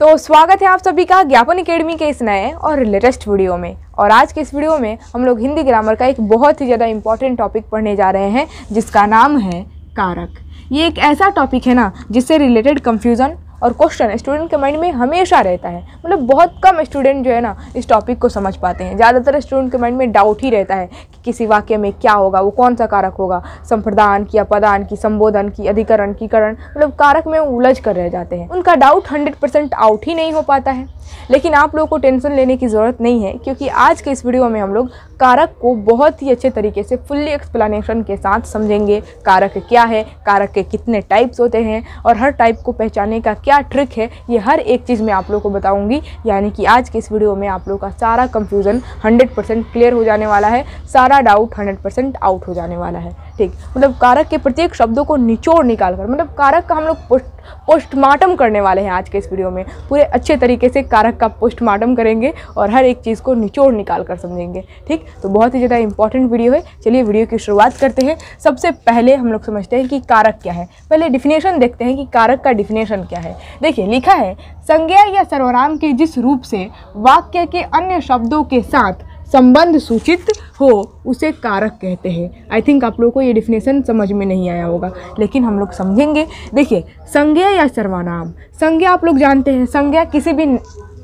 तो स्वागत है आप सभी का ज्ञापन अकेडमी के इस नए और लेटेस्ट वीडियो में और आज के इस वीडियो में हम लोग हिंदी ग्रामर का एक बहुत ही ज़्यादा इम्पॉर्टेंट टॉपिक पढ़ने जा रहे हैं जिसका नाम है कारक ये एक ऐसा टॉपिक है ना जिससे रिलेटेड कंफ्यूज़न और क्वेश्चन स्टूडेंट के माइंड में हमेशा रहता है मतलब बहुत कम स्टूडेंट जो है ना इस टॉपिक को समझ पाते हैं ज़्यादातर स्टूडेंट के माइंड में डाउट ही रहता है कि किसी वाक्य में क्या होगा वो कौन सा कारक होगा संप्रदान की अपदान की संबोधन की अधिकरण की करण मतलब कारक में उलझ कर रह जाते हैं उनका डाउट हंड्रेड परसेंट आउट ही नहीं हो पाता है लेकिन आप लोगों को टेंशन लेने की ज़रूरत नहीं है क्योंकि आज के इस वीडियो में हम लोग कारक को बहुत ही अच्छे तरीके से फुल्ली एक्सप्लेनेशन के साथ समझेंगे कारक क्या है कारक के कितने टाइप्स होते हैं और हर टाइप को पहचानने का क्या ट्रिक है ये हर एक चीज़ मैं आप लोग को बताऊंगी यानी कि आज के इस वीडियो में आप लोगों का सारा कंफ्यूजन हंड्रेड क्लियर हो जाने वाला है सारा सारा डाउट हंड्रेड परसेंट आउट हो जाने वाला है ठीक मतलब कारक के प्रत्येक शब्दों को निचोड़ निकाल कर मतलब कारक का हम लोग पोस्ट पोस्टमार्टम करने वाले हैं आज के इस वीडियो में पूरे अच्छे तरीके से कारक का पोस्टमार्टम करेंगे और हर एक चीज़ को निचोड़ निकाल कर समझेंगे ठीक तो बहुत ही ज़्यादा इंपॉर्टेंट वीडियो है चलिए वीडियो की शुरुआत करते हैं सबसे पहले हम लोग समझते हैं कि कारक क्या है पहले डिफिनेशन देखते हैं कि कारक का डिफिनेशन क्या है देखिए लिखा है संज्ञा या सर्वनाम के जिस रूप से वाक्य के अन्य शब्दों के साथ संबंध सूचित हो उसे कारक कहते हैं आई थिंक आप लोगों को ये डिफिनेशन समझ में नहीं आया होगा लेकिन हम लोग समझेंगे देखिए संज्ञा या सर्वनाम संज्ञा आप लोग जानते हैं संज्ञा किसी भी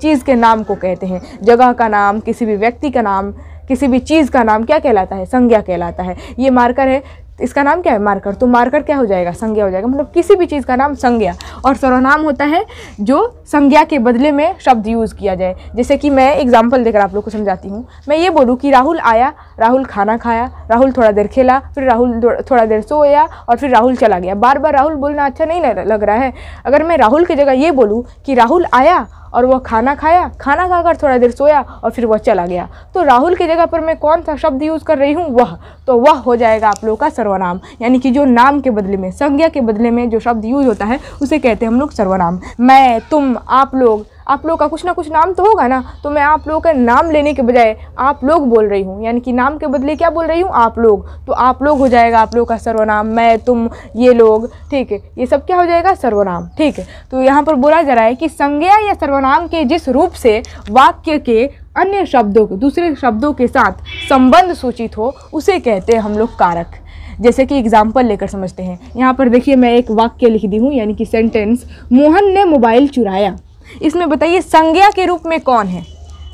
चीज़ के नाम को कहते हैं जगह का नाम किसी भी व्यक्ति का नाम किसी भी चीज़ का नाम क्या कहलाता है संज्ञा कहलाता है ये मार्कर है तो इसका नाम क्या है मार्कर तो मार्कर क्या हो जाएगा संज्ञा हो जाएगा मतलब किसी भी चीज़ का नाम संज्ञा और सर्वनाम होता है जो संज्ञा के बदले में शब्द यूज़ किया जाए जैसे कि मैं एग्जाम्पल देकर आप लोग को समझाती हूँ मैं ये बोलूँ कि राहुल आया राहुल खाना खाया राहुल थोड़ा देर खेला फिर राहुल थोड़ा देर सोया और फिर राहुल चला गया बार बार राहुल बोलना अच्छा नहीं लग रहा है अगर मैं राहुल की जगह ये बोलूँ कि राहुल आया और वह खाना खाया खाना खाकर थोड़ा देर सोया और फिर वह चला गया तो राहुल की जगह पर मैं कौन सा शब्द यूज़ कर रही हूँ वह तो वह हो जाएगा आप लोगों का सर्वनाम यानी कि जो नाम के बदले में संज्ञा के बदले में जो शब्द यूज़ होता है उसे कहते हैं हम लोग सर्वनाम मैं तुम आप लोग आप लोगों का कुछ ना कुछ नाम तो होगा ना तो मैं आप लोगों का नाम लेने के बजाय आप लोग बोल रही हूँ यानी कि नाम के बदले क्या बोल रही हूँ आप लोग तो आप लोग हो जाएगा आप लोग का सर्वनाम मैं तुम ये लोग ठीक है ये सब क्या हो जाएगा सर्वनाम ठीक है तो यहाँ पर बोला जा रहा है कि संज्ञा या सर्वनाम के जिस रूप से वाक्य के अन्य शब्दों के दूसरे शब्दों के साथ संबंध सूचित हो उसे कहते हैं हम लोग कारक जैसे कि एग्जाम्पल लेकर समझते हैं यहाँ पर देखिए मैं एक वाक्य लिख दी हूँ यानी कि सेंटेंस मोहन ने मोबाइल चुराया इसमें बताइए संज्ञा के रूप में कौन है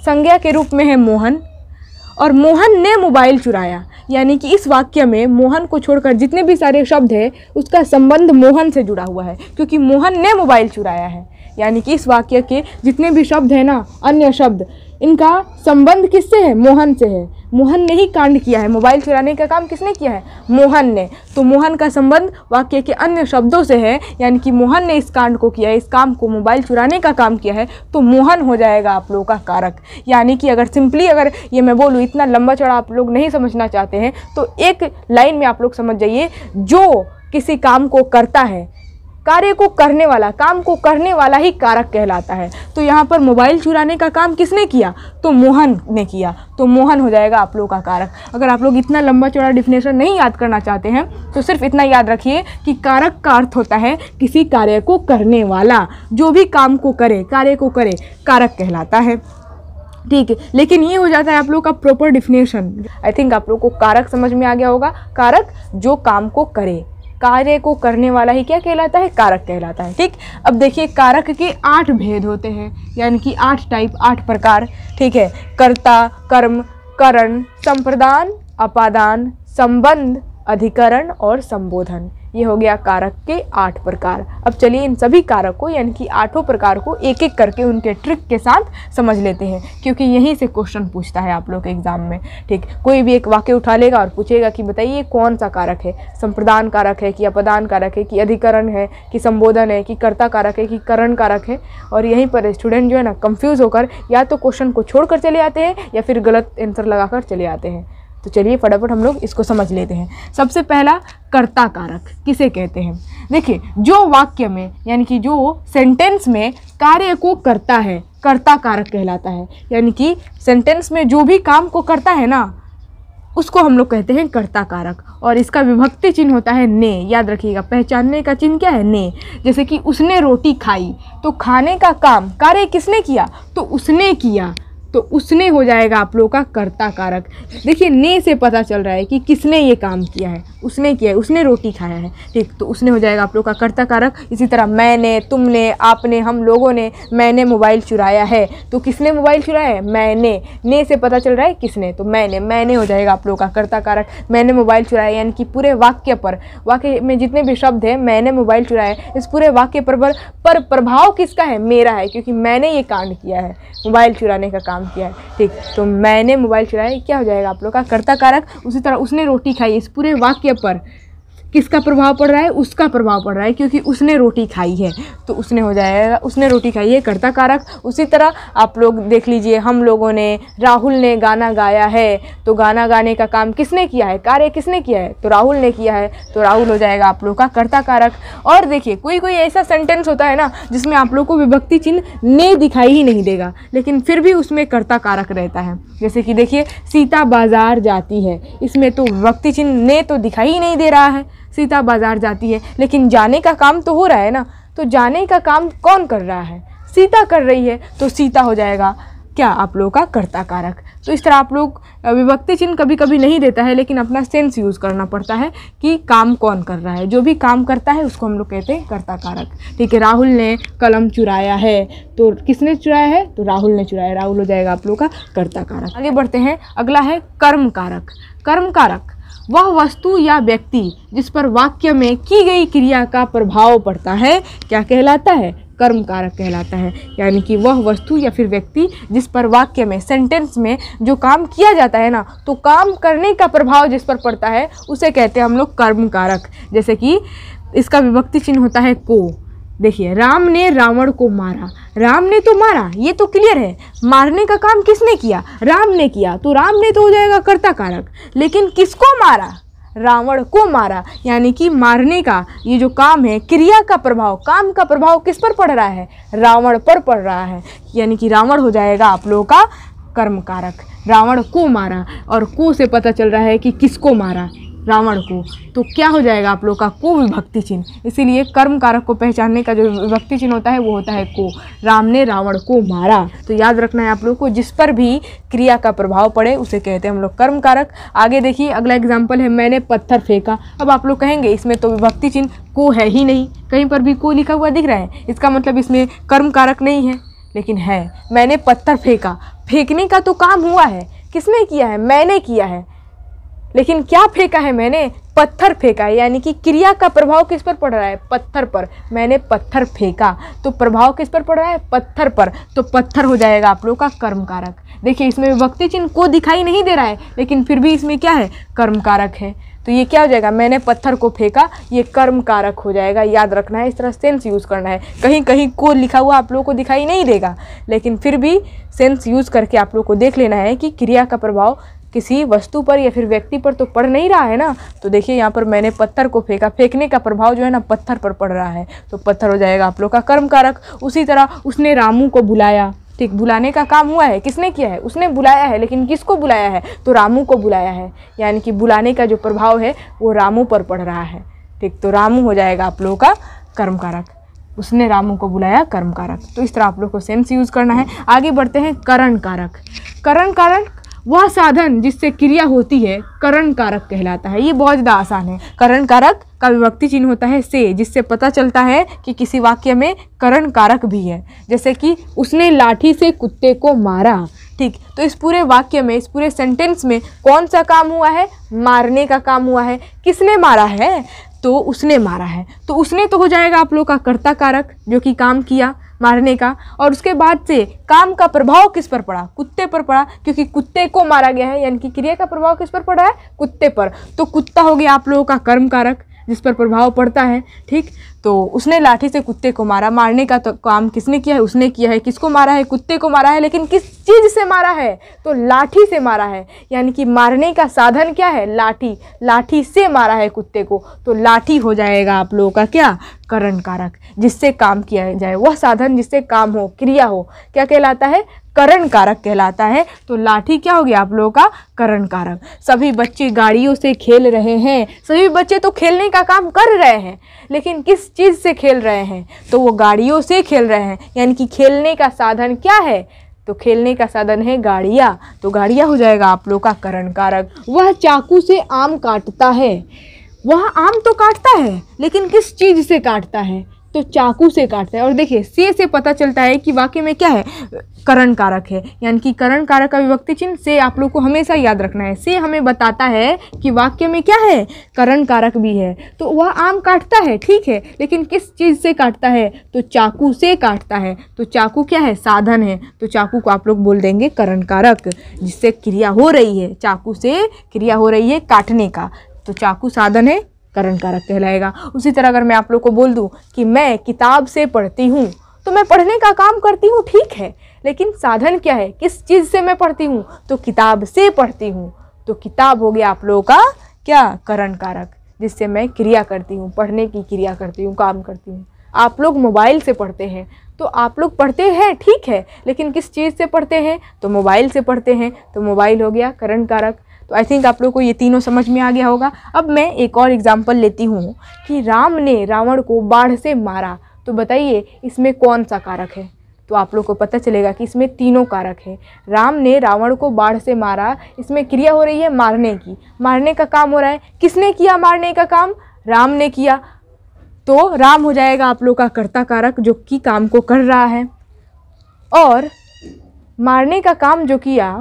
संज्ञा के रूप में है मोहन और मोहन ने मोबाइल चुराया यानी कि इस वाक्य में मोहन को छोड़कर जितने भी सारे शब्द हैं उसका संबंध मोहन से जुड़ा हुआ है क्योंकि मोहन ने मोबाइल चुराया है यानी कि इस वाक्य के जितने भी शब्द हैं ना अन्य शब्द इनका संबंध किससे है मोहन से है मोहन ने ही कांड किया है मोबाइल चुराने का काम किसने किया है मोहन ने तो मोहन का संबंध वाक्य के अन्य शब्दों से है यानी कि मोहन ने इस कांड को किया है इस काम को मोबाइल चुराने का काम किया है तो मोहन हो जाएगा आप लोगों का कारक यानी कि अगर सिंपली अगर ये मैं बोलूँ इतना लंबा चौड़ा आप लोग नहीं समझना चाहते हैं तो एक लाइन में आप लोग समझ जाइए जो किसी काम को करता है कार्य को करने वाला काम को करने वाला ही कारक कहलाता है तो यहाँ पर मोबाइल चुराने का काम किसने किया तो मोहन ने किया तो मोहन हो जाएगा आप लोगों का कारक अगर आप लोग इतना लंबा चौड़ा डिफिनेशन नहीं याद करना चाहते हैं तो सिर्फ इतना याद रखिए कि कारक का अर्थ होता है किसी कार्य को करने वाला जो भी काम को करे कार्य को करे कारक कहलाता है ठीक है लेकिन ये हो जाता है आप लोग का प्रॉपर डिफिनेशन आई थिंक आप लोग को कारक समझ में आ गया होगा कारक जो काम को करे कार्य को करने वाला ही क्या कहलाता है कारक कहलाता है ठीक अब देखिए कारक के आठ भेद होते हैं यानी कि आठ टाइप आठ प्रकार ठीक है कर्ता कर्म करण संप्रदान अपादान संबंध अधिकरण और संबोधन ये हो गया कारक के आठ प्रकार अब चलिए इन सभी कारक को यानी कि आठों प्रकार को एक एक करके उनके ट्रिक के साथ समझ लेते हैं क्योंकि यहीं से क्वेश्चन पूछता है आप लोग के एग्ज़ाम में ठीक कोई भी एक वाक्य उठा लेगा और पूछेगा कि बताइए कौन सा कारक है संप्रदान कारक है कि अपदान कारक है कि अधिकरण है कि संबोधन है कि कर्ता कारक है कि करण कारक है और यहीं पर स्टूडेंट जो है ना कंफ्यूज होकर या तो क्वेश्चन को छोड़कर चले आते हैं या फिर गलत आंसर लगाकर चले आते हैं तो चलिए फटाफट हम लोग इसको समझ लेते हैं सबसे पहला कर्ता कारक किसे कहते हैं देखिए जो वाक्य में यानी कि जो सेंटेंस में कार्य को करता है कर्ता कारक कहलाता है यानी कि सेंटेंस में जो भी काम को करता है ना उसको हम लोग कहते हैं कर्ता कारक और इसका विभक्ति चिन्ह होता है ने याद रखिएगा पहचानने का चिन्ह क्या है ने जैसे कि उसने रोटी खाई तो खाने का काम कार्य किसने किया तो उसने किया तो उसने हो जाएगा आप लोगों का कर्ता कारक देखिए ने से पता चल रहा है कि किसने ये काम किया है उसने किया है उसने रोटी खाया है ठीक तो उसने हो जाएगा आप लोग का कर्ता कारक इसी तरह मैंने तुमने आपने हम लोगों ने मैंने मोबाइल चुराया है तो किसने मोबाइल चुराया है मैंने ने से पता चल रहा है किसने तो मैंने मैंने हो जाएगा आप लोगों का कर्ता कारक मैंने मोबाइल चुराया यानी कि पूरे वाक्य पर वाक्य में जितने भी शब्द हैं मैंने मोबाइल चुराया इस पूरे वाक्य पर पर प्रभाव किसका है मेरा है क्योंकि मैंने ये कांड किया है मोबाइल चुराने का काम काम किया है ठीक तो मैंने मोबाइल चलाया क्या हो जाएगा आप लोग का कर्ता कारक उसी तरह उसने रोटी खाई इस पूरे वाक्य पर किसका प्रभाव पड़ रहा है उसका प्रभाव पड़ रहा है क्योंकि उसने रोटी खाई है तो उसने हो जाएगा उसने रोटी खाई है कर्ता कारक उसी तरह आप लोग देख लीजिए हम लोगों ने राहुल ने गाना गाया है तो गाना गाने का काम किसने किया है कार्य किसने किया है तो राहुल ने किया है तो राहुल हो जाएगा आप लोग का कर्ता कारक और देखिए कोई कोई ऐसा सेंटेंस होता है ना जिसमें आप लोग को विभक्ति चिन्ह ने दिखाई ही नहीं देगा लेकिन फिर भी उसमें कर्ता कारक रहता है जैसे कि देखिए सीता बाज़ार जाती है इसमें तो विभक्ति चिन्ह ने तो दिखाई ही नहीं दे रहा है सीता बाज़ार जाती है लेकिन जाने का काम तो हो रहा है ना तो जाने का काम कौन कर रहा है सीता कर रही है तो सीता हो जाएगा क्या आप लोगों का कर्ता कारक तो इस तरह आप लोग विभक्ति चिन्ह कभी कभी नहीं देता है लेकिन अपना सेंस यूज़ करना पड़ता है कि काम कौन कर रहा है जो भी काम करता है उसको हम लोग कहते हैं कर्ता कारक ठीक है राहुल ने कलम चुराया है तो किसने चुराया है तो राहुल ने चुराया राहुल हो जाएगा आप लोग का कर्ता कारक आगे बढ़ते हैं अगला है कर्म कारक कर्म कारक वह वस्तु या व्यक्ति जिस पर वाक्य में की गई क्रिया का प्रभाव पड़ता है क्या कहलाता है कर्म कारक कहलाता है यानी कि वह वस्तु या फिर व्यक्ति जिस पर वाक्य में सेंटेंस में जो काम किया जाता है ना तो काम करने का प्रभाव जिस पर पड़ता है उसे कहते हैं हम लोग कर्म कारक जैसे कि इसका विभक्ति चिन्ह होता है को देखिए राम ने रावण को मारा राम ने तो मारा ये तो क्लियर है मारने का काम किसने किया राम ने किया तो राम ने तो हो जाएगा कर्ता कारक लेकिन किसको मारा रावण को मारा यानी कि मारने का ये जो काम है क्रिया का प्रभाव काम का प्रभाव किस पर पड़ रहा है रावण पर पड़ रहा है यानी कि रावण हो जाएगा आप लोगों का कर्म कारक रावण को मारा और को से पता चल रहा है कि किसको मारा रावण को तो क्या हो जाएगा आप लोग का को विभक्ति चिन्ह इसीलिए कर्म कारक को पहचानने का जो विभक्ति चिन्ह होता है वो होता है को राम ने रावण को मारा तो याद रखना है आप लोग को जिस पर भी क्रिया का प्रभाव पड़े उसे कहते हैं हम लोग कर्म कारक आगे देखिए अगला एग्जाम्पल है मैंने पत्थर फेंका अब आप लोग कहेंगे इसमें तो विभक्ति चिन्ह को है ही नहीं कहीं पर भी को लिखा हुआ दिख रहा है इसका मतलब इसमें कर्म कारक नहीं है लेकिन है मैंने पत्थर फेंका फेंकने का तो काम हुआ है किसने किया है मैंने किया है लेकिन क्या फेंका है मैंने पत्थर फेंका है यानी कि क्रिया का प्रभाव किस पर पड़ रहा है पत्थर पर मैंने पत्थर फेंका तो प्रभाव किस पर पड़ रहा है पत्थर पर तो पत्थर हो जाएगा आप लोगों का कर्म कारक देखिए इसमें विभक्ति चिन्ह को दिखाई नहीं दे रहा है लेकिन फिर भी इसमें क्या है कर्म कारक है तो ये क्या हो जाएगा मैंने पत्थर को फेंका ये कर्म कारक हो जाएगा याद रखना है इस तरह सेंस यूज़ करना है कहीं कहीं को लिखा हुआ आप लोगों को दिखाई नहीं देगा लेकिन फिर भी सेंस यूज़ करके आप लोग को देख लेना है कि क्रिया का प्रभाव किसी वस्तु पर या फिर व्यक्ति पर तो पड़ नहीं रहा है ना तो देखिए यहाँ पर मैंने पत्थर को फेंका फेंकने का प्रभाव जो है ना पत्थर पर पड़ रहा है तो पत्थर हो जाएगा आप लोग का कर्म कारक उसी तरह उसने रामू को बुलाया ठीक बुलाने का काम हुआ है किसने किया है उसने बुलाया है लेकिन किसको बुलाया है तो रामू को बुलाया है यानी कि बुलाने का जो प्रभाव है वो रामू पर पड़ रहा है ठीक तो रामू हो जाएगा आप लोगों का कर्म कारक उसने रामू को बुलाया कर्म कारक तो इस तरह आप लोग को सेंस यूज़ करना है आगे बढ़ते हैं करण कारक करण कारक वह साधन जिससे क्रिया होती है करण कारक कहलाता है ये बहुत ज़्यादा आसान है करण कारक का विभक्ति चिन्ह होता है से जिससे पता चलता है कि किसी वाक्य में करण कारक भी है जैसे कि उसने लाठी से कुत्ते को मारा ठीक तो इस पूरे वाक्य में इस पूरे सेंटेंस में कौन सा काम हुआ है मारने का काम हुआ है किसने मारा है तो उसने मारा है तो उसने तो हो जाएगा आप लोग का कर्ता कारक जो कि काम किया मारने का और उसके बाद से काम का प्रभाव किस पर पड़ा कुत्ते पर पड़ा क्योंकि कुत्ते को मारा गया है यानी कि क्रिया का प्रभाव किस पर पड़ा है कुत्ते पर तो कुत्ता हो गया आप लोगों का कर्म कारक जिस पर प्रभाव पड़ता है ठीक तो उसने लाठी से कुत्ते को मारा मारने का तो काम किसने किया है उसने किया है किसको मारा है कुत्ते को मारा है लेकिन किस चीज़ से मारा है तो लाठी से मारा है यानी कि मारने का साधन क्या है लाठी लाठी से मारा है कुत्ते को तो लाठी हो जाएगा आप लोगों का क्या करण कारक जिससे काम किया जाए वह साधन जिससे काम हो क्रिया हो क्या कहलाता है करण कारक कहलाता है तो लाठी क्या हो गया आप लोगों का करण कारक सभी बच्चे गाड़ियों से खेल रहे हैं सभी बच्चे तो खेलने का काम कर रहे हैं लेकिन किस चीज़ से खेल रहे हैं तो वो गाड़ियों से खेल रहे हैं यानी कि खेलने का साधन क्या है तो खेलने का साधन है गाड़िया तो गाड़िया हो जाएगा आप लोग का करण कारक वह चाकू से आम काटता है वह आम तो काटता है लेकिन किस चीज़ से काटता है तो चाकू से काटता है और देखिए से से पता चलता है कि वाक्य में क्या है करण कारक है यानी कि करण कारक का विभक्ति चिन्ह से आप लोग को हमेशा याद रखना है से हमें बताता है कि वाक्य में क्या है करण कारक भी है तो वह आम काटता है ठीक है लेकिन किस चीज़ से काटता है तो चाकू से काटता है तो चाकू क्या है साधन है तो चाकू को आप लोग बोल देंगे करण कारक जिससे क्रिया हो रही है चाकू से क्रिया हो रही है काटने का तो चाकू साधन है करण कारक कहलाएगा उसी तरह अगर मैं आप लोग को बोल दूँ कि मैं किताब से पढ़ती हूँ तो मैं पढ़ने का काम करती हूँ ठीक है लेकिन साधन क्या है किस चीज़ से मैं पढ़ती हूँ तो किताब से पढ़ती हूँ तो किताब हो गया आप लोगों का क्या करण कारक जिससे मैं क्रिया करती हूँ पढ़ने की क्रिया करती हूँ काम करती हूँ आप लोग मोबाइल से पढ़ते हैं तो आप लोग पढ़ते हैं ठीक है लेकिन किस चीज़ से पढ़ते हैं तो मोबाइल से पढ़ते हैं तो मोबाइल हो गया करण कारक तो आई थिंक आप लोग को ये तीनों समझ में आ गया होगा अब मैं एक और एग्ज़ाम्पल लेती हूँ कि राम ने रावण को बाढ़ से मारा तो बताइए इसमें कौन सा कारक है तो आप लोग को पता चलेगा कि इसमें तीनों कारक है राम ने रावण को बाढ़ से मारा इसमें क्रिया हो रही है मारने की मारने का काम हो रहा है किसने किया मारने का काम राम ने किया तो राम हो जाएगा आप लोग का कर्ता कारक जो कि काम को कर रहा है और मारने का काम जो किया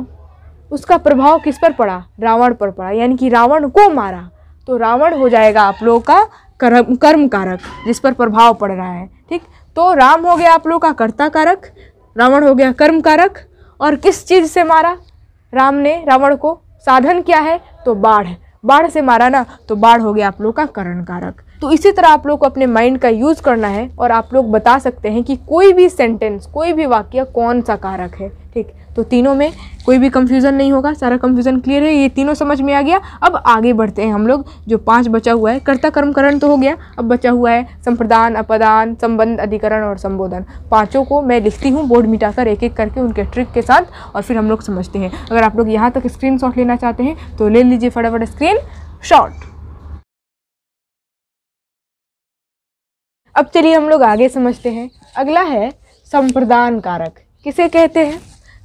उसका प्रभाव किस पर पड़ा रावण पर पड़ा यानी कि रावण को मारा तो रावण हो जाएगा आप लोगों का कर्म कर्म कारक जिस पर प्रभाव पड़ रहा है ठीक तो राम हो गया आप लोगों का कर्ता कारक रावण हो गया कर्म कारक और किस चीज़ से मारा राम ने रावण को साधन किया है तो बाढ़ बाढ़ से मारा ना तो बाढ़ हो गया आप लोग का करण कारक तो इसी तरह आप लोग को अपने माइंड का यूज़ करना है और आप लोग बता सकते हैं कि कोई भी सेंटेंस कोई भी वाक्य कौन सा कारक है ठीक तो तीनों में कोई भी कंफ्यूजन नहीं होगा सारा कंफ्यूजन क्लियर है ये तीनों समझ में आ गया अब आगे बढ़ते हैं हम लोग जो पांच बचा हुआ है कर्ता कर्मकरण तो हो गया अब बचा हुआ है संप्रदान अपदान संबंध अधिकरण और संबोधन पांचों को मैं लिखती हूँ बोर्ड मिटाकर एक एक करके उनके ट्रिक के साथ और फिर हम लोग समझते हैं अगर आप लोग यहाँ तक स्क्रीन लेना चाहते हैं तो ले लीजिए फटाफट स्क्रीन शॉट अब चलिए हम लोग आगे समझते हैं अगला है संप्रदान कारक किसे कहते हैं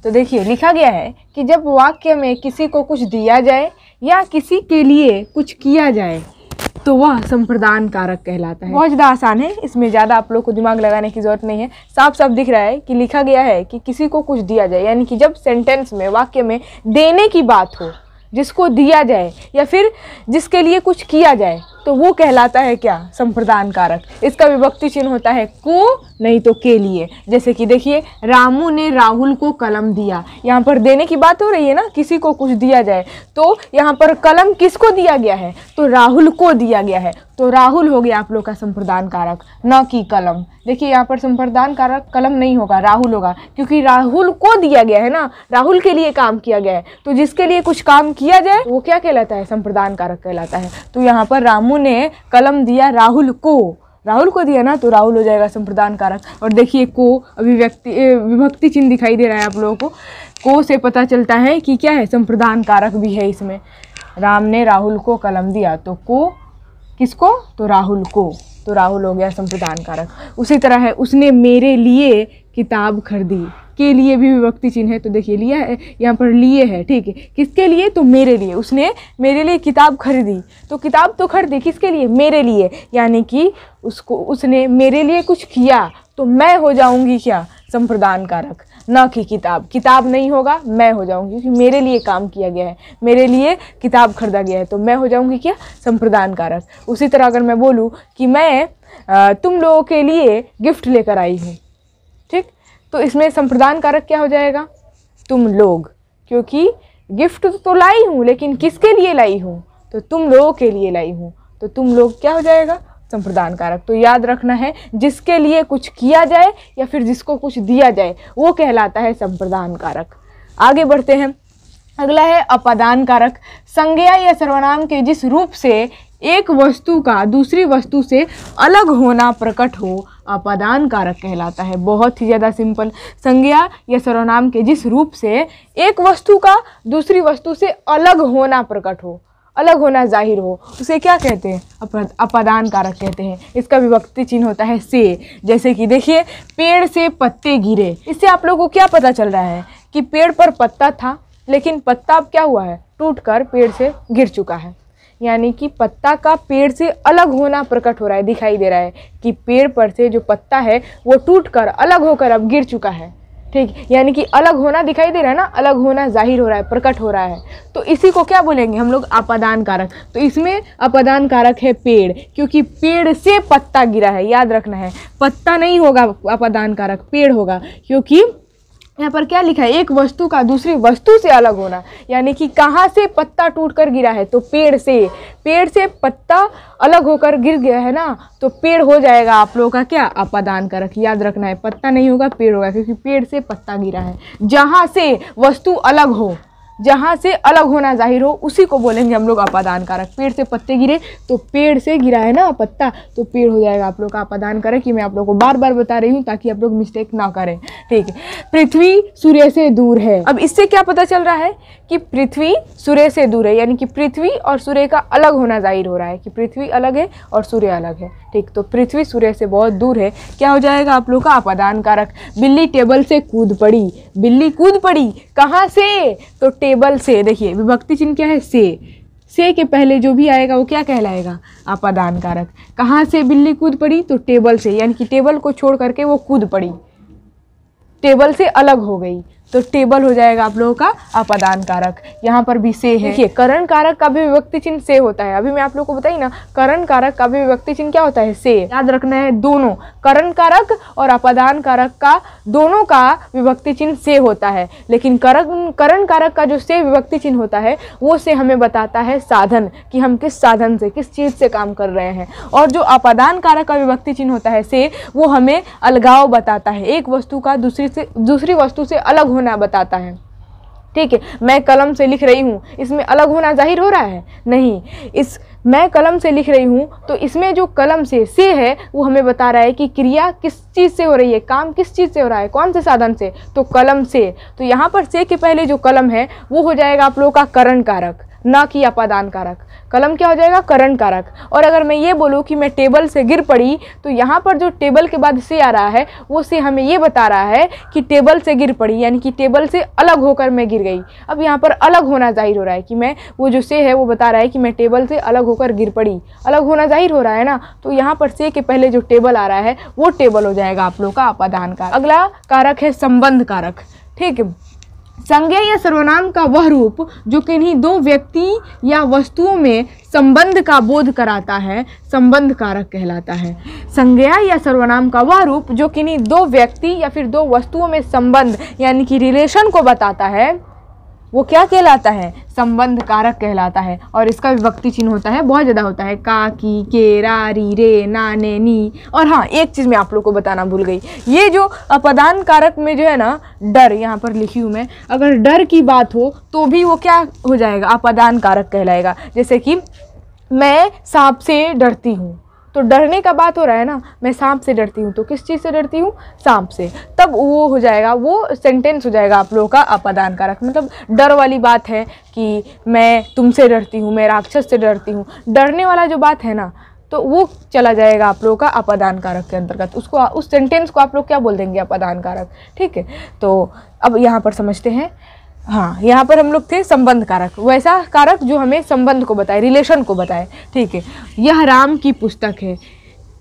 तो देखिए लिखा गया है कि जब वाक्य में किसी को कुछ दिया जाए या किसी के लिए कुछ किया जाए तो वह संप्रदान कारक कहलाता है बहुत ज़्यादा आसान है इसमें ज़्यादा आप लोग को दिमाग लगाने की ज़रूरत नहीं है साफ साफ दिख रहा है कि लिखा गया है कि किसी को कुछ दिया जाए यानी कि जब सेंटेंस में वाक्य में देने की बात हो जिसको दिया जाए या फिर जिसके लिए कुछ किया जाए तो वो कहलाता है क्या संप्रदान कारक इसका विभक्ति चिन्ह होता है को नहीं तो के लिए जैसे कि देखिए रामू ने राहुल को कलम दिया यहाँ पर देने की बात हो रही है ना किसी को कुछ दिया जाए तो यहाँ पर कलम किसको दिया गया है तो राहुल को दिया गया है तो राहुल हो गया आप लोग का संप्रदान कारक न कि कलम देखिए यहाँ पर संप्रदान कारक कलम नहीं होगा राहुल होगा क्योंकि राहुल को दिया गया है ना राहुल के लिए काम किया गया है तो जिसके लिए कुछ काम किया जाए वो क्या कहलाता है संप्रदान कारक कहलाता है तो यहाँ पर रामू उन्होंने ने कलम दिया राहुल को राहुल को दिया ना तो राहुल हो जाएगा संप्रदान कारक और देखिए को अभिव्यक्ति विभक्ति चिन्ह दिखाई दे रहा है आप लोगों को को से पता चलता है कि क्या है संप्रदान कारक भी है इसमें राम ने राहुल को कलम दिया तो को किसको तो राहुल को तो राहुल हो गया संप्रदान कारक उसी तरह है उसने मेरे लिए किताब खरीदी के लिए भी विभक्ति चिन्ह है तो देखिए लिया है यहाँ पर लिए है ठीक है किसके लिए तो मेरे लिए उसने मेरे लिए किताब खरीदी तो किताब तो खरीदी किसके लिए मेरे लिए यानी कि उसको उसने मेरे लिए कुछ किया तो मैं हो जाऊँगी क्या संप्रदान कारक ना कि किताब किताब नहीं होगा मैं हो जाऊँगी क्योंकि मेरे लिए काम किया गया है मेरे लिए किताब खरीदा गया है तो मैं हो जाऊँगी क्या संप्रदान कारक उसी तरह अगर मैं बोलूँ कि मैं तुम लोगों के लिए गिफ्ट लेकर आई हूँ तो इसमें संप्रदान कारक क्या हो जाएगा तुम लोग क्योंकि गिफ्ट तो, तो लाई हूँ लेकिन किसके लिए लाई हूँ तो तुम लोगों के लिए लाई हूँ तो तुम लोग क्या हो जाएगा संप्रदान कारक तो याद रखना है जिसके लिए कुछ किया जाए या फिर जिसको कुछ दिया जाए वो कहलाता है संप्रदान कारक आगे बढ़ते हैं अगला है अपादान कारक संज्ञा या सर्वनाम के जिस रूप से एक वस्तु का दूसरी वस्तु से अलग होना प्रकट हो अपादान कारक कहलाता है बहुत ही ज़्यादा सिंपल संज्ञा या सर्वनाम के जिस रूप से एक वस्तु का दूसरी वस्तु से अलग होना प्रकट हो अलग होना जाहिर हो उसे क्या कहते हैं अपादान कारक कहते हैं इसका विभक्ति चिन्ह होता है से जैसे कि देखिए पेड़ से पत्ते गिरे इससे आप लोगों को क्या पता चल रहा है कि पेड़ पर पत्ता था लेकिन पत्ता अब क्या हुआ है टूट कर पेड़ से गिर चुका है यानी कि पत्ता का पेड़ से अलग होना प्रकट हो रहा है दिखाई दे रहा है कि पेड़ पर से जो पत्ता है वो टूट कर अलग होकर अब गिर चुका है ठीक यानी कि अलग होना दिखाई दे रहा है ना अलग होना जाहिर हो रहा है प्रकट हो रहा है तो इसी को क्या बोलेंगे हम लोग अपादान कारक तो इसमें अपादान कारक है पेड़ क्योंकि पेड़ से पत्ता गिरा है याद रखना है पत्ता नहीं होगा अपादान कारक पेड़ होगा क्योंकि यहाँ पर क्या लिखा है एक वस्तु का दूसरी वस्तु से अलग होना यानी कि कहाँ से पत्ता टूट कर गिरा है तो पेड़ से पेड़ से पत्ता अलग होकर गिर गया है ना तो पेड़ हो जाएगा आप लोगों का क्या अपादान कारक याद रखना है पत्ता नहीं होगा पेड़ होगा क्योंकि पेड़ से पत्ता गिरा है जहाँ से वस्तु अलग हो जहाँ से अलग होना जाहिर हो उसी को बोलेंगे हम लोग आपादान कारक पेड़ से पत्ते गिरे तो पेड़ से गिरा है ना पत्ता तो पेड़ हो जाएगा आप लोग का आपादान कारक ये मैं आप लोग को बार बार बता रही हूँ ताकि आप लोग मिस्टेक ना करें ठीक है पृथ्वी सूर्य से दूर है अब इससे क्या पता चल रहा है कि पृथ्वी सूर्य से दूर है यानी कि पृथ्वी और सूर्य का अलग होना जाहिर हो रहा है कि पृथ्वी अलग है और सूर्य अलग है ठीक तो पृथ्वी सूर्य से बहुत दूर है क्या हो जाएगा आप लोग का आपादान कारक बिल्ली टेबल से कूद पड़ी बिल्ली कूद पड़ी कहाँ से तो टेबल से देखिए विभक्ति चिन्ह क्या है से से के पहले जो भी आएगा वो क्या कहलाएगा आपादान कारक कहाँ से बिल्ली कूद पड़ी तो टेबल से यानी कि टेबल को छोड़ करके वो कूद पड़ी टेबल से अलग हो गई तो टेबल हो जाएगा आप लोगों का अपादान कारक यहाँ पर भी से है देखिए करण कारक का भी विभक्ति चिन्ह से होता है अभी मैं आप लोग को बताई ना करण कारक का भी विभक्ति चिन्ह क्या होता है से याद रखना है दोनों करण कारक और अपादान कारक का दोनों का विभक्ति चिन्ह से होता है लेकिन करण करण कारक का जो से विभक्ति चिन्ह होता है वो से हमें बताता है साधन कि हम किस साधन से किस चीज़ से काम कर रहे हैं और जो अपादान कारक का विभक्ति चिन्ह होता है से वो हमें अलगाव बताता है एक वस्तु का दूसरी से दूसरी वस्तु से अलग होना बताता है ठीक है मैं कलम से लिख रही हूँ इसमें अलग होना जाहिर हो रहा है नहीं इस मैं कलम से लिख रही हूँ तो इसमें जो कलम से से है वो हमें बता रहा है कि क्रिया किस चीज़ से हो रही है काम किस चीज़ से हो रहा है कौन से साधन से तो कलम से तो यहाँ पर से के पहले जो कलम है वो हो जाएगा आप लोगों का करण कारक ना कि अपादान कारक कलम क्या हो जाएगा करण कारक और अगर मैं ये बोलूँ कि मैं टेबल से गिर पड़ी तो यहाँ पर जो टेबल के बाद से आ रहा है वो से हमें ये बता रहा है कि टेबल से गिर पड़ी यानी कि टेबल से अलग होकर मैं गिर गई अब यहाँ पर अलग होना जाहिर हो रहा है कि मैं वो जो से है वो बता रहा है कि मैं टेबल से अलग होकर गिर पड़ी अलग होना जाहिर हो रहा है ना तो यहाँ पर से के पहले जो टेबल आ रहा है वो टेबल हो जाएगा आप लोग का अपादान कारक अगला कारक है संबंध कारक ठीक है संज्ञा या सर्वनाम का वह रूप जो किन्हीं दो व्यक्ति या वस्तुओं में संबंध का बोध कराता है संबंध कारक कहलाता है संज्ञा या सर्वनाम का वह रूप जो किन्हीं दो व्यक्ति या फिर दो वस्तुओं में संबंध यानी कि रिलेशन को बताता है वो क्या कहलाता है संबंध कारक कहलाता है और इसका विभक्ति चिन्ह होता है बहुत ज़्यादा होता है का की के रा री रे ना ने नी और हाँ एक चीज़ मैं आप लोग को बताना भूल गई ये जो अपदान कारक में जो है ना डर यहाँ पर लिखी हूँ मैं अगर डर की बात हो तो भी वो क्या हो जाएगा अपदान कारक कहलाएगा जैसे कि मैं सांप से डरती हूँ तो डरने का बात हो रहा है ना मैं सांप से डरती हूँ तो किस चीज़ से डरती हूँ सांप से तब वो हो जाएगा वो सेंटेंस हो जाएगा आप लोगों का अपादान कारक मतलब डर वाली बात है कि मैं तुमसे डरती हूँ मैं राक्षस से डरती हूँ डरने वाला जो बात है ना तो वो चला जाएगा आप लोगों का अपादान कारक के अंतर्गत उसको उस सेंटेंस को आप लोग क्या बोल देंगे अपादान कारक ठीक है तो अब यहाँ पर समझते हैं हाँ यहाँ पर हम लोग थे संबंध कारक वैसा कारक जो हमें संबंध को बताए रिलेशन को बताए ठीक है यह राम की पुस्तक है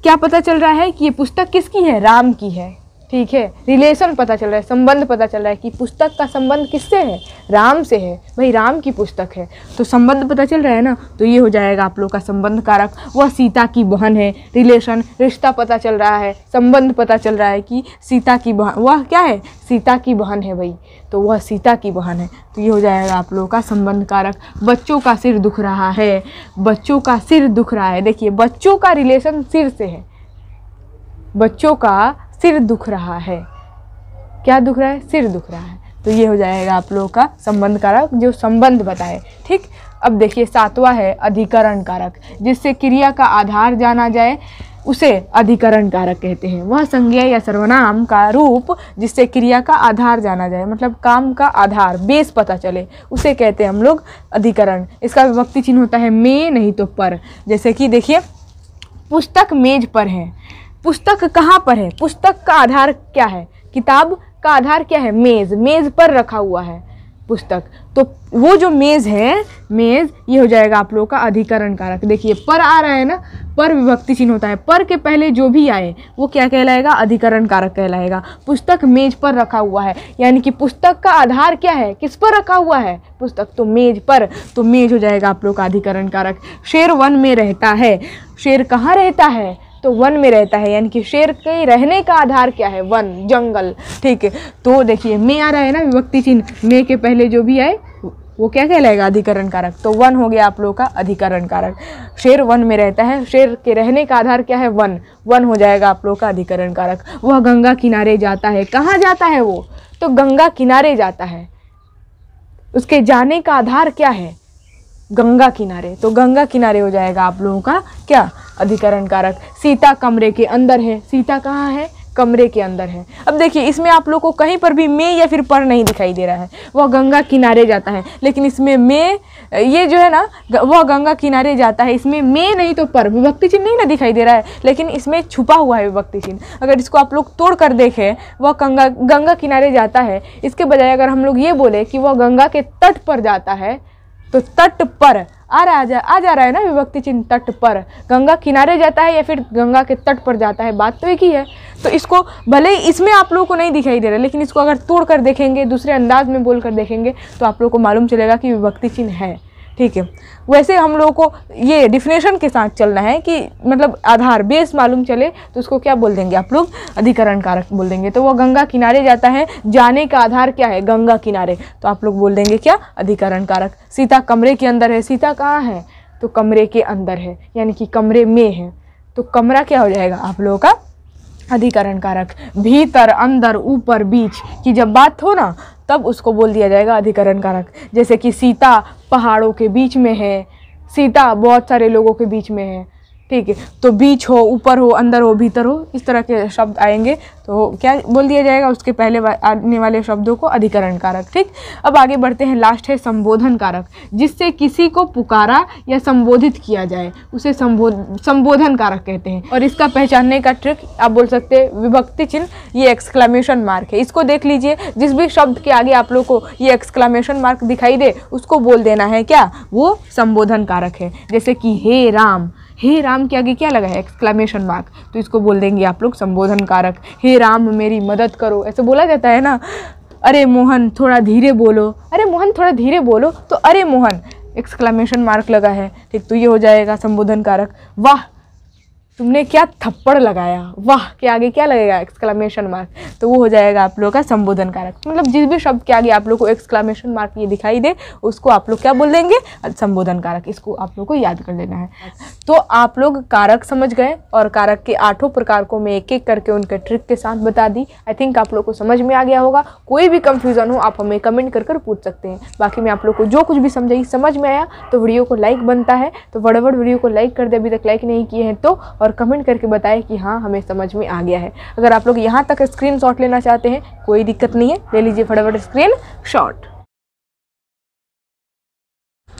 क्या पता चल रहा है कि ये पुस्तक किसकी है राम की है ठीक है रिलेशन पता चल रहा है संबंध पता चल रहा है कि पुस्तक का संबंध किससे है राम से है भाई राम की पुस्तक है तो संबंध पता चल रहा है ना तो ये हो जाएगा आप लोग का संबंध कारक वह सीता की बहन है रिलेशन रिश्ता पता चल रहा है संबंध पता चल रहा है कि सीता की बहन वह क्या है सीता की बहन है भाई तो वह सीता की बहन है तो ये हो जाएगा आप लोगों का संबंध कारक बच्चों का सिर दुख रहा है बच्चों का सिर दुख रहा है देखिए बच्चों का रिलेशन सिर से है बच्चों का सिर दुख रहा है क्या दुख रहा है सिर दुख रहा है तो ये हो जाएगा आप लोगों का संबंध कारक जो संबंध बताए ठीक अब देखिए सातवा है अधिकरण कारक जिससे क्रिया का आधार जाना जाए उसे अधिकरण कारक कहते हैं वह संज्ञा या सर्वनाम का रूप जिससे क्रिया का आधार जाना जाए मतलब काम का आधार बेस पता चले उसे कहते हैं हम लोग अधिकरण इसका विभक्ति चिन्ह होता है में नहीं तो पर जैसे कि देखिए पुस्तक मेज पर है पुस्तक कहाँ पर है पुस्तक का आधार क्या है किताब का आधार क्या है मेज़ मेज़ पर रखा हुआ है पुस्तक तो वो जो मेज़ है मेज़ ये हो जाएगा आप लोगों का अधिकरण कारक देखिए पर आ रहा है ना पर विभक्ति चिन्ह होता है पर के पहले जो भी आए वो क्या कहलाएगा अधिकरण कारक कहलाएगा पुस्तक मेज पर रखा हुआ है यानी कि पुस्तक का आधार क्या है किस पर रखा हुआ है पुस्तक तो मेज पर तो मेज हो जाएगा आप लोग का अधिकरण कारक शेर वन में रहता है शेर कहाँ रहता है तो वन में रहता है यानी कि शेर के रहने का आधार क्या है वन जंगल ठीक है तो देखिए मे आ रहा है ना विभक्ति चिन्ह मे के पहले जो भी आए वो क्या कहलाएगा अधिकरण कारक तो वन हो गया आप लोगों का अधिकरण कारक शेर वन में रहता है शेर के रहने का आधार क्या है वन वन हो जाएगा आप लोगों का अधिकरण कारक वह गंगा किनारे जाता है कहाँ जाता है वो तो गंगा किनारे जाता है उसके जाने का आधार क्या है गंगा किनारे तो गंगा किनारे हो जाएगा आप लोगों का क्या अधिकरण कारक सीता कमरे के अंदर है सीता कहाँ है कमरे के अंदर है अब देखिए इसमें आप लोग को कहीं पर भी मे या फिर पर नहीं दिखाई दे रहा है वह गंगा किनारे जाता है लेकिन इसमें मे ये जो है ना वह गंगा किनारे जाता है इसमें मे नहीं तो पर विभक्ति चिन्ह नहीं ना दिखाई दे रहा है लेकिन इसमें छुपा हुआ है विभक्ति चिन्ह अगर इसको आप लोग तोड़ कर देखें वह गंगा गंगा किनारे जाता है इसके बजाय अगर हम लोग ये बोले कि वह गंगा के तट पर जाता है तो तट पर आ रहा जा आ जा रहा है ना विभक्ति चिन्ह तट पर गंगा किनारे जाता है या फिर गंगा के तट पर जाता है बात तो एक ही है तो इसको भले ही इसमें आप लोगों को नहीं दिखाई दे रहा लेकिन इसको अगर तोड़ कर देखेंगे दूसरे अंदाज में बोल कर देखेंगे तो आप लोग को मालूम चलेगा कि विभक्ति चिन्ह है ठीक है वैसे हम लोगों को ये डिफिनेशन के साथ चलना है कि मतलब आधार बेस मालूम चले तो उसको क्या बोल देंगे आप लोग अधिकरण कारक बोल देंगे तो वो गंगा किनारे जाता है जाने का आधार क्या है गंगा किनारे तो आप लोग बोल देंगे क्या अधिकरण कारक सीता कमरे के अंदर है सीता कहाँ है तो कमरे के अंदर है यानी कि कमरे में है तो कमरा क्या हो जाएगा आप लोगों का अधिकरण कारक भीतर अंदर ऊपर बीच की जब बात हो ना तब उसको बोल दिया जाएगा अधिकरण कारक जैसे कि सीता पहाड़ों के बीच में है सीता बहुत सारे लोगों के बीच में है ठीक है तो बीच हो ऊपर हो अंदर हो भीतर हो इस तरह के शब्द आएंगे तो क्या बोल दिया जाएगा उसके पहले आने वाले शब्दों को अधिकरण कारक ठीक अब आगे बढ़ते हैं लास्ट है संबोधन कारक जिससे किसी को पुकारा या संबोधित किया जाए उसे संबोध संबोधन कारक कहते हैं और इसका पहचानने का ट्रिक आप बोल सकते हैं विभक्ति चिन्ह ये एक्सक्लामेशन मार्क है इसको देख लीजिए जिस भी शब्द के आगे आप लोग को ये एक्सक्लामेशन मार्क दिखाई दे उसको बोल देना है क्या वो संबोधन कारक है जैसे कि हे राम हे राम के आगे क्या लगा है एक्सक्लामेशन मार्क तो इसको बोल देंगे आप लोग संबोधन कारक हे राम मेरी मदद करो ऐसे बोला जाता है ना अरे मोहन थोड़ा धीरे बोलो अरे मोहन थोड़ा धीरे बोलो तो अरे मोहन एक्सक्लामेशन मार्क लगा है ठीक तो ये हो जाएगा संबोधन कारक वाह तुमने क्या थप्पड़ लगाया वाह के आगे क्या लगेगा एक्सक्लामेशन मार्क तो वो हो जाएगा आप लोगों का संबोधन कारक मतलब जिस भी शब्द के आगे आप लोग को एक्सक्लामेशन मार्क ये दिखाई दे उसको आप लोग क्या बोल देंगे संबोधन कारक इसको आप लोग को याद कर लेना है तो आप लोग कारक समझ गए और कारक के आठों प्रकार को मैं एक एक करके उनके ट्रिक के साथ बता दी आई थिंक आप लोग को समझ में आ गया होगा कोई भी कन्फ्यूज़न हो आप हमें कमेंट कर कर पूछ सकते हैं बाकी मैं आप लोग को जो कुछ भी समझाई समझ में आया तो वीडियो को लाइक बनता है तो बड़े वीडियो को लाइक कर दे अभी तक लाइक नहीं किए हैं तो और कमेंट करके बताएं कि हाँ हमें समझ में आ गया है अगर आप लोग यहाँ तक स्क्रीन लेना चाहते हैं कोई दिक्कत नहीं है ले लीजिए फटाफट स्क्रीन शॉट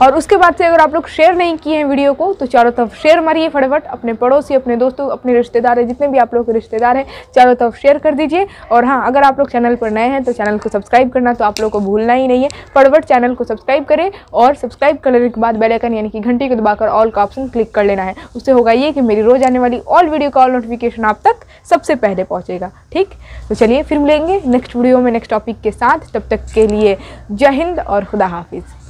और उसके बाद से अगर आप लोग शेयर नहीं किए हैं वीडियो को तो चारों तरफ शेयर मारिए फटाफट अपने पड़ोसी अपने दोस्तों अपने रिश्तेदार हैं जितने भी आप लोग के रिश्तेदार हैं चारों तरफ शेयर कर दीजिए और हाँ अगर आप लोग चैनल पर नए हैं तो चैनल को सब्सक्राइब करना तो आप लोग को भूलना ही नहीं है फटाफट चैनल को सब्सक्राइब करें और सब्सक्राइब करने के बाद बेलाइकन यानी कि घंटी को दबाकर ऑल का ऑप्शन क्लिक कर लेना है उससे होगा ये कि मेरी रोज़ आने वाली ऑल वीडियो का ऑल नोटिफिकेशन आप तक सबसे पहले पहुँचेगा ठीक तो चलिए फिर मिलेंगे नेक्स्ट वीडियो में नेक्स्ट टॉपिक के साथ तब तक के लिए जय हिंद और खुदा हाफिज़